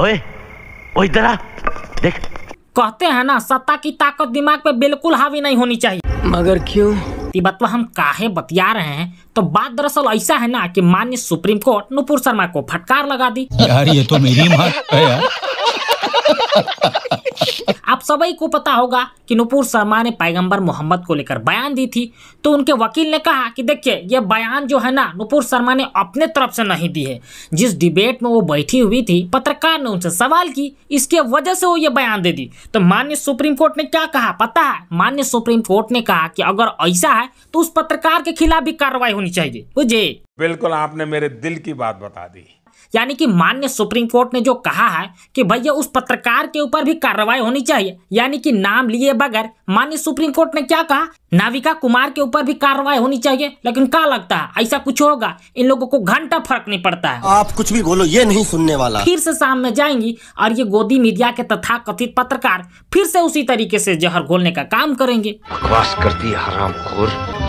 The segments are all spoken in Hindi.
ओए ओ इधर आ देख कहते हैं ना सत्ता की ताकत दिमाग पे बिल्कुल हावी नहीं होनी चाहिए मगर क्यों तिबतवा तो हम काहे बतिया रहे हैं तो बात दरअसल ऐसा है ना कि मान्य सुप्रीम कोर्ट नुपुर शर्मा को फटकार लगा दी यार ये तो मेरी मार आप सभी को पता होगा कि नुपुर शर्मा ने पैगंबर मोहम्मद को लेकर बयान दी थी तो उनके वकील ने कहा कि देखिए ये बयान जो है ना नुपुर शर्मा ने अपने तरफ से नहीं दी है जिस डिबेट में वो बैठी हुई थी पत्रकार ने उनसे सवाल की इसके वजह से वो ये बयान दे दी तो मान्य सुप्रीम कोर्ट ने क्या कहा पता है मान्य सुप्रीम कोर्ट ने कहा कि अगर ऐसा है तो उस पत्रकार के खिलाफ भी कार्रवाई होनी चाहिए बुझे बिल्कुल आपने मेरे दिल की बात बता दी यानी कि मान्य सुप्रीम कोर्ट ने जो कहा है कि भैया उस पत्रकार के ऊपर भी कार्रवाई होनी चाहिए यानी कि नाम लिए बगैर मान्य सुप्रीम कोर्ट ने क्या कहा नाविका कुमार के ऊपर भी कार्रवाई होनी चाहिए लेकिन क्या लगता है ऐसा कुछ होगा इन लोगों को घंटा फर्क नहीं पड़ता है आप कुछ भी बोलो ये नहीं सुनने वाला फिर से शाम में जाएंगी और ये गोदी मीडिया के तथा कथित पत्रकार फिर से उसी तरीके से जहर घोलने का काम करेंगे करती है हराम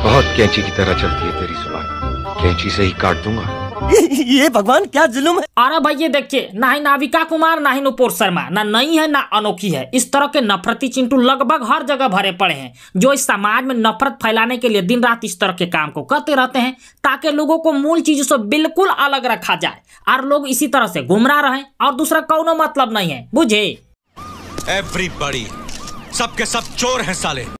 बहुत कैंची की तरह चलती है तेरी सुबह कैंची से ही काट दूंगा ये भगवान क्या जुलूम है अरे भाई ये देखिए ना ही नाविका कुमार ना ही नुपुर शर्मा ना नई है ना अनोखी है इस तरह के नफरती चिंटू लगभग हर जगह भरे पड़े हैं जो इस समाज में नफरत फैलाने के लिए दिन रात इस तरह के काम को करते रहते हैं ताकि लोगों को मूल चीजों से बिल्कुल अलग रखा जाए और लोग इसी तरह से गुमराह रहे और दूसरा कौनो मतलब नहीं है बुझे एवरीबडी सबके सब चोर है साले